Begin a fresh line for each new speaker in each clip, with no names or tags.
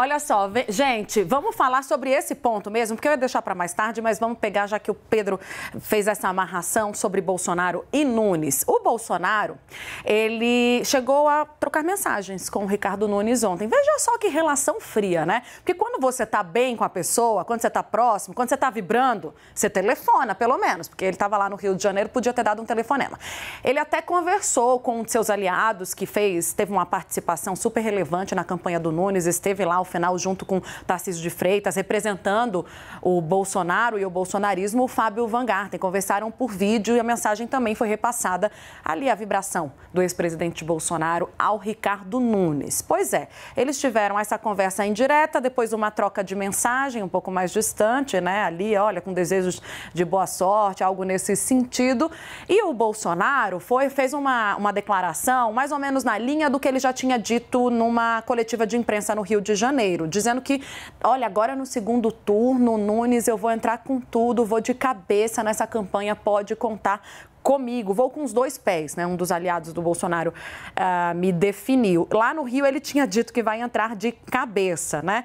Olha só, gente, vamos falar sobre esse ponto mesmo, porque eu ia deixar para mais tarde, mas vamos pegar já que o Pedro fez essa amarração sobre Bolsonaro e Nunes. O Bolsonaro, ele chegou a trocar mensagens com o Ricardo Nunes ontem. Veja só que relação fria, né? Porque quando você tá bem com a pessoa, quando você tá próximo, quando você tá vibrando, você telefona, pelo menos, porque ele estava lá no Rio de Janeiro, podia ter dado um telefonema. Ele até conversou com um de seus aliados que fez, teve uma participação super relevante na campanha do Nunes, esteve lá final, junto com Tarcísio de Freitas, representando o Bolsonaro e o bolsonarismo, o Fábio Van Garten. Conversaram por vídeo e a mensagem também foi repassada ali a vibração do ex-presidente Bolsonaro ao Ricardo Nunes. Pois é, eles tiveram essa conversa indireta, depois uma troca de mensagem um pouco mais distante, né? Ali, olha, com desejos de boa sorte, algo nesse sentido. E o Bolsonaro foi fez uma, uma declaração mais ou menos na linha do que ele já tinha dito numa coletiva de imprensa no Rio de Janeiro. Janeiro, dizendo que, olha, agora no segundo turno, Nunes, eu vou entrar com tudo, vou de cabeça nessa campanha, pode contar comigo, vou com os dois pés, né? Um dos aliados do Bolsonaro uh, me definiu. Lá no Rio ele tinha dito que vai entrar de cabeça, né?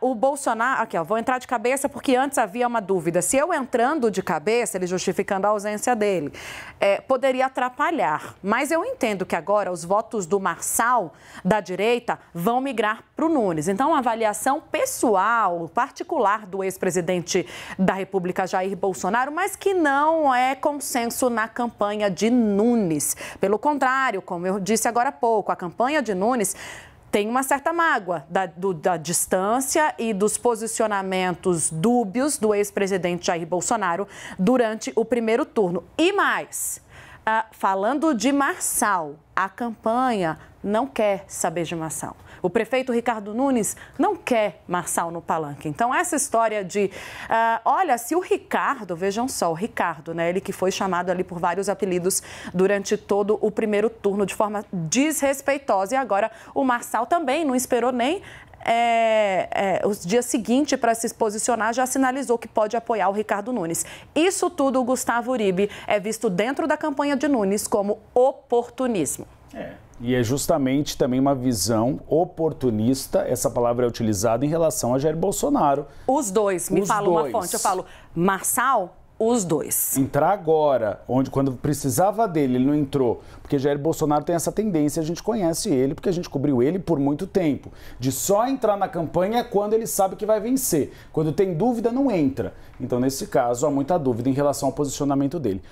Uh, o Bolsonaro, aqui ó, vou entrar de cabeça porque antes havia uma dúvida. Se eu entrando de cabeça, ele justificando a ausência dele, é, poderia atrapalhar. Mas eu entendo que agora os votos do Marçal, da direita, vão migrar para o Nunes. Então, a avaliação pessoal, particular do ex-presidente da República, Jair Bolsonaro, mas que não é consenso na campanha de Nunes. Pelo contrário, como eu disse agora há pouco, a campanha de Nunes tem uma certa mágoa da, do, da, distância e dos posicionamentos dúbios do ex-presidente Jair Bolsonaro durante o primeiro turno. E mais. Ah, falando de Marçal, a campanha não quer saber de Marçal. O prefeito Ricardo Nunes não quer Marçal no palanque. Então, essa história de, ah, olha, se o Ricardo, vejam só, o Ricardo, né, ele que foi chamado ali por vários apelidos durante todo o primeiro turno de forma desrespeitosa. E agora o Marçal também não esperou nem é, é, os dias seguintes para se posicionar, já sinalizou que pode apoiar o Ricardo Nunes. Isso tudo, o Gustavo Uribe é visto dentro da campanha de Nunes como oportunismo. É.
E é justamente também uma visão oportunista, essa palavra é utilizada em relação a Jair Bolsonaro.
Os dois, me Os fala dois. uma fonte, eu falo,
Marçal os dois. Entrar agora, onde quando precisava dele, ele não entrou, porque Jair Bolsonaro tem essa tendência, a gente conhece ele, porque a gente cobriu ele por muito tempo, de só entrar na campanha é quando ele sabe que vai vencer. Quando tem dúvida, não entra. Então, nesse caso, há muita dúvida em relação ao posicionamento dele.